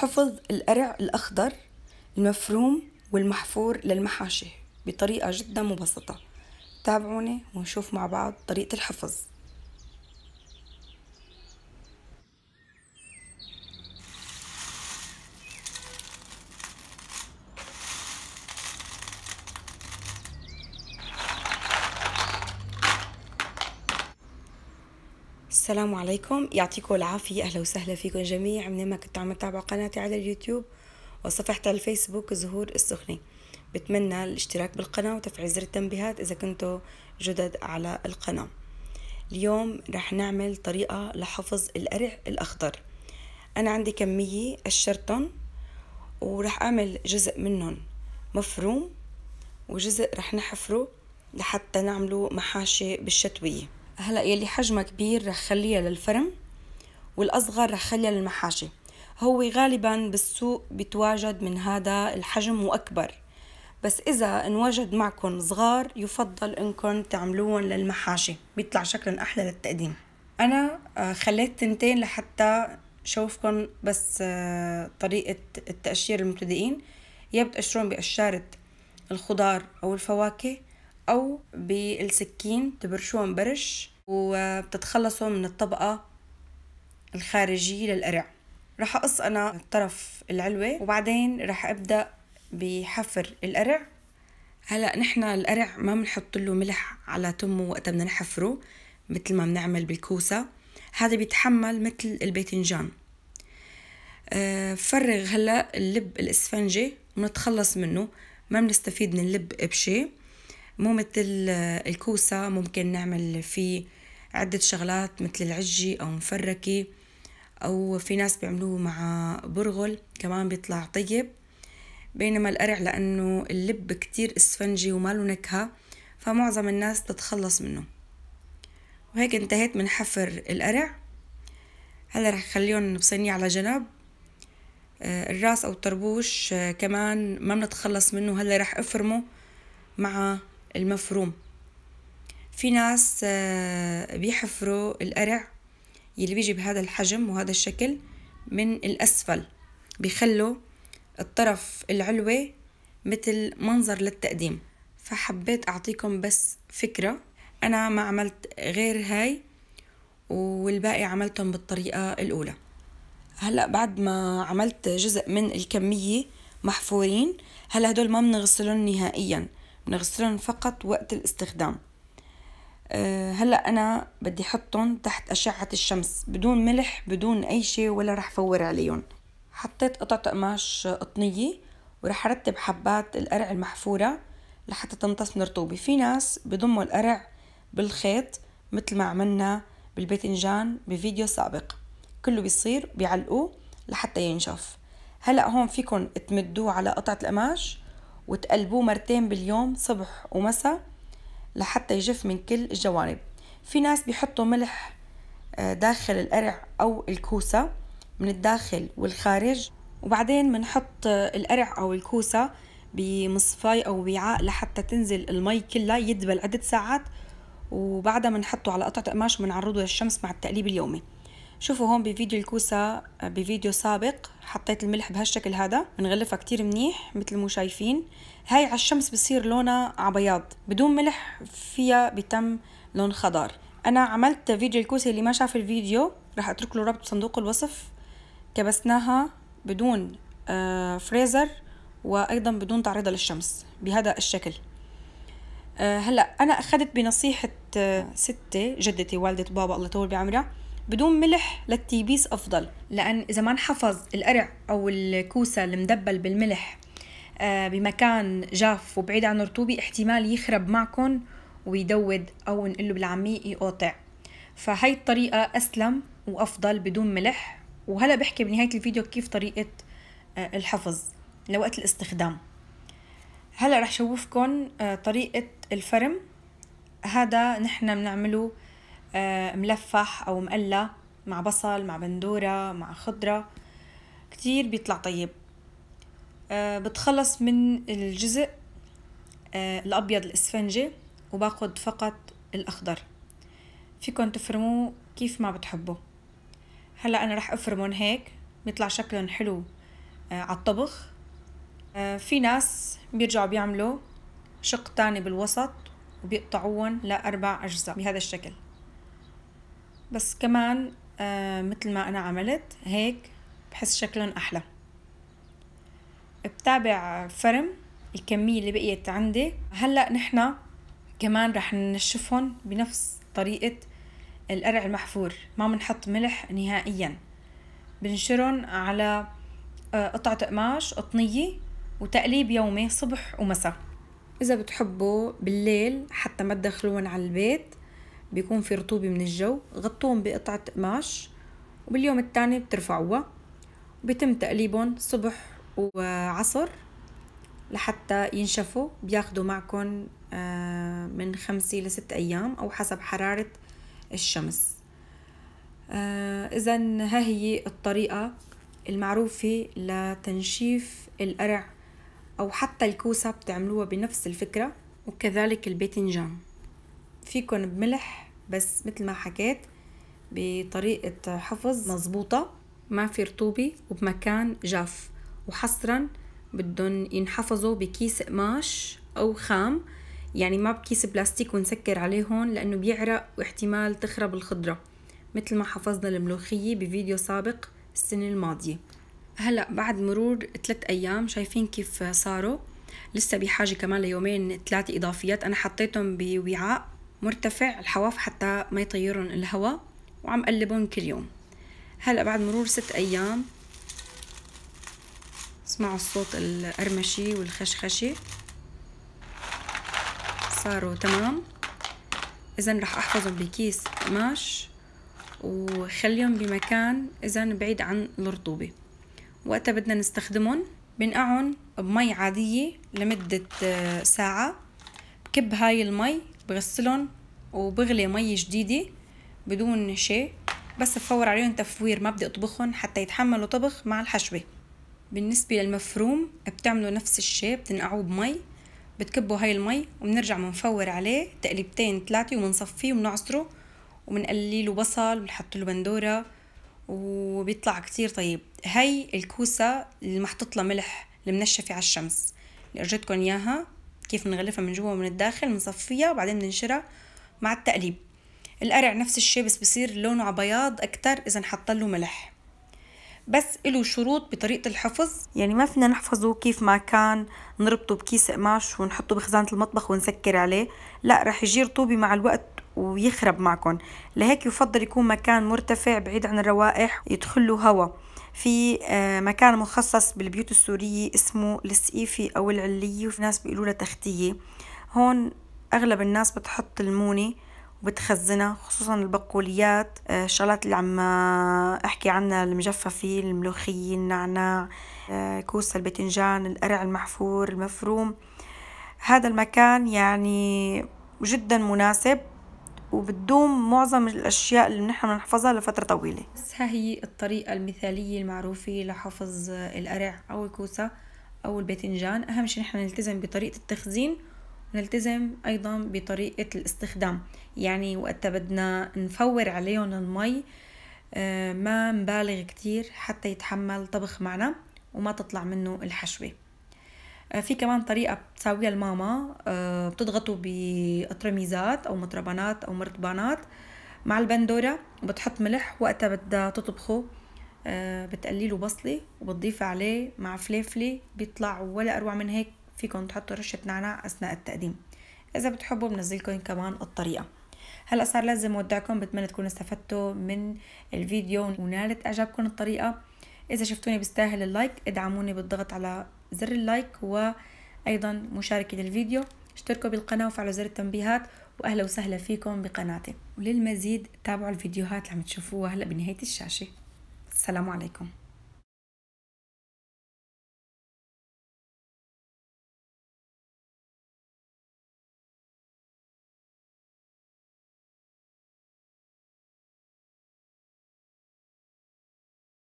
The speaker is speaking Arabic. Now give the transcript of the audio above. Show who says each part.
Speaker 1: حفظ القرع الأخضر المفروم والمحفور للمحاشي بطريقة جدا مبسطة تابعوني ونشوف مع بعض طريقة الحفظ السلام عليكم يعطيكم العافية أهلا وسهلا فيكم جميع منين ما كنتوا عم تتابعوا قناتي على اليوتيوب وصفحتي على الفيسبوك زهور السخنة بتمنى الاشتراك بالقناة وتفعيل زر التنبيهات إذا كنتوا جدد على القناة اليوم رح نعمل طريقة لحفظ القرع الأخضر أنا عندي كمية الشرطن ورح أعمل جزء منهم مفروم وجزء رح نحفره لحتى نعمله محاشي بالشتوية هلا يلي حجمها كبير رح خليها للفرم والأصغر رح خليها للمحاشي هو غالبا بالسوق بتواجد من هذا الحجم وأكبر بس إذا انوجد معكم صغار يفضل إنكم تعملوهم للمحاشي بيطلع شكلهم أحلى للتقديم أنا آه، خليت تنتين لحتى شوفكم بس آه، طريقة التقشير المبتدئين يا بتقشرون بقشارة الخضار أو الفواكه أو بالسكين تبرشوهم برش وبتتخلصوا من الطبقة الخارجية للقرع رح أقص أنا طرف العلوة وبعدين رح أبدأ بحفر القرع هلا نحن القرع ما بنحط له ملح على تمه وقت بدنا نحفره مثل ما بنعمل بالكوسة هذا بيتحمل مثل الباذنجان آه، فرغ هلا اللب الاسفنجي ونتخلص منه ما بنستفيد من اللب بشيء مو مثل الكوسة ممكن نعمل فيه عدة شغلات مثل العجي أو مفركة أو في ناس بيعملوه مع برغل كمان بيطلع طيب بينما القرع لأنه اللب كتير اسفنجي وما له نكهة فمعظم الناس تتخلص منه وهيك انتهيت من حفر القرع هلا رح خليهم بصينية على جنب آه، الراس أو الطربوش آه، كمان ما بنتخلص منه هلا رح أفرمه مع المفروم في ناس آه، بيحفروا القرع اللي بيجي بهذا الحجم وهذا الشكل من الأسفل بيخلوا الطرف العلوي مثل منظر للتقديم فحبيت أعطيكم بس فكرة أنا ما عملت غير هاي والباقي عملتهم بالطريقة الأولى هلأ بعد ما عملت جزء من الكمية محفورين هلأ هدول ما بنغسلهم نهائياً بنغسلهم فقط وقت الاستخدام آه، هلا انا بدي احطهم تحت اشعه الشمس بدون ملح بدون اي شيء ولا رح فور عليهم حطيت قطعة قماش قطنية ورح أرتب حبات القرع المحفورة لحتى تمتص من الرطوبة في ناس بضموا القرع بالخيط مثل ما عملنا بالباذنجان بفيديو سابق كله بيصير بيعلقوه لحتى ينشف هلا هون فيكن تمدوه على قطعة القماش وتقلبوه مرتين باليوم صبح ومساء لحتى يجف من كل الجوانب في ناس بيحطوا ملح آه، داخل القرع أو الكوسة من الداخل والخارج وبعدين بنحط آه، القرع أو الكوسة بمصفاي أو وعاء لحتى تنزل المي كلها يدبل عدة ساعات وبعدها بنحطه على قطعة قماش وبنعرضه للشمس مع التقليب اليومي شوفوا هون بفيديو الكوسة بفيديو سابق حطيت الملح بهالشكل هذا بنغلفها كتير منيح مثل ما شايفين هاي على الشمس بصير لونها عبياض بدون ملح فيها بتم لون خضار انا عملت فيديو الكوسة اللي ما شاف الفيديو راح اترك له رابط بصندوق الوصف كبسناها بدون آه، فريزر وايضا بدون تعريضها للشمس بهذا الشكل آه، هلا انا اخذت بنصيحه آه، ستي جدتي والده بابا الله يطول بعمرها بدون ملح للتيبيس أفضل لأن إذا ما انحفظ القرع أو الكوسة المدبل بالملح آه، بمكان جاف وبعيد عن الرطوبة احتمال يخرب معكم ويدود أو نقله بالعامية يقاطع فهي الطريقة أسلم وأفضل بدون ملح وهلا بحكي بنهاية الفيديو كيف طريقة آه، الحفظ لوقت الاستخدام هلا رح شوفكم آه، طريقة الفرم هذا نحن بنعمله آه، ملفح أو مقلى مع بصل مع بندورة مع خضرة كتير بيطلع طيب آه، بتخلص من الجزء آه، الأبيض الإسفنجي وباخد فقط الأخضر فيكن تفرموه كيف ما بتحبوا هلا أنا رح افرمون هيك بيطلع شكلهم حلو عالطبخ في ناس بيرجعوا بيعملوا شق تاني بالوسط وبيقطعوهم لأربع أجزاء بهذا الشكل بس كمان آه مثل ما أنا عملت هيك بحس شكلهم أحلى بتابع فرم الكمية اللي بقيت عندي هلأ نحنا كمان رح ننشفهم بنفس طريقة القرع المحفور ما بنحط ملح نهائيا بنشرهم على آه، قطعة قماش قطنية وتقليب يومي صبح ومساء إذا بتحبوا بالليل حتى ما تدخلون على البيت بيكون في رطوبة من الجو غطوهم بقطعة قماش وباليوم الثاني بترفعوها وبيتم تقليبهم صبح وعصر لحتى ينشفوا بياخدوا معكم آه، من خمسة لست أيام أو حسب حرارة الشمس آه، إذا ها هي الطريقة المعروفة لتنشيف القرع أو حتى الكوسة بتعملوها بنفس الفكرة وكذلك الباذنجان فيكن بملح بس مثل ما حكيت بطريقة حفظ مظبوطة ما في رطوبة وبمكان جاف وحصرا بدهم ينحفظوا بكيس قماش أو خام يعني ما بكيس بلاستيك ونسكر عليه هون لأنه بيعرق واحتمال تخرب الخضرة مثل ما حفظنا الملوخية بفيديو سابق السنة الماضية هلأ بعد مرور ثلاث أيام شايفين كيف صاروا لسه بحاجة كمان ليومين ثلاثة إضافيات أنا حطيتهم بوعاء مرتفع الحواف حتى ما يطيرن الهواء وعم قلبهم كل يوم هلأ بعد مرور ست أيام اسمعوا الصوت القرمشي والخشخشي صاروا تمام إذا رح أحفظهم بكيس قماش وخليهم بمكان إذا بعيد عن الرطوبة وقتها بدنا نستخدمهم بنقعهم بمي عادية لمدة آه، ساعة بكب هاي المي بغسلهم وبغلي مي جديدة بدون شيء بس بفور عليهم تفوير ما بدي اطبخهم حتى يتحملوا طبخ مع الحشوة بالنسبة للمفروم بتعملوا نفس الشيء بتنقعوه بمي بتكبوا هاي المي وبنرجع بنفور عليه تقليبتين ثلاثة وبنصفيه وبنعصره وبنقليله بصل بنحط له بندورة وبيطلع كتير طيب هاي الكوسة اللي محطوط لها ملح المنشفة على الشمس اللي أرجتكم إياها كيف نغلفها من جوا ومن الداخل بنصفيها وبعدين بننشرها مع التقليب القرع نفس الشيء بس بصير لونه عبياض أكتر إذا له ملح بس له شروط بطريقة الحفظ يعني ما فينا نحفظه كيف ما كان نربطه بكيس قماش ونحطه بخزانة المطبخ ونسكر عليه لا رح يجي رطوبي مع الوقت ويخرب معكم لهيك يفضل يكون مكان مرتفع بعيد عن الروائح يدخله هواء في آه، مكان مخصص بالبيوت السورية اسمه السقيفي أو العلية وفي ناس بيقولوا لها تختية هون أغلب الناس بتحط المونة وبتخزنها خصوصا البقوليات آه، الشغلات اللي عم آه، احكي عنها المجففة الملوخية النعناع كوسة الباذنجان القرع المحفور المفروم هذا المكان يعني جدا مناسب وبتدوم معظم الأشياء اللي نحن بنحفظها لفترة طويلة بس ها هي الطريقة المثالية المعروفة لحفظ القرع أو الكوسة أو الباذنجان أهم شيء نحن نلتزم بطريقة التخزين ونلتزم أيضا بطريقة الاستخدام يعني وقت بدنا نفور عليهم المي آه، ما نبالغ كتير حتى يتحمل طبخ معنا وما تطلع منه الحشوة آه، في كمان طريقه بتساويها الماما آه، بتضغطوا بقطرميزات او مطربانات او مرطبانات مع البندوره وبتحط ملح وقتها بدها تطبخه آه، بتقليله بصله وبتضيف عليه مع فليفله بيطلع ولا اروع من هيك فيكم تحطوا رشه نعناع اثناء التقديم اذا بتحبوا بنزلكم كمان الطريقه هلا صار لازم اودعكم بتمنى تكونوا استفدتوا من الفيديو ونالت اعجابكم الطريقه اذا شفتوني بستاهل اللايك ادعموني بالضغط على زر اللايك وأيضا مشاركة الفيديو اشتركوا بالقناة وفعلوا زر التنبيهات وأهلا وسهلا فيكم بقناتي وللمزيد تابعوا الفيديوهات اللي عم تشوفوها هلأ بنهاية الشاشة السلام عليكم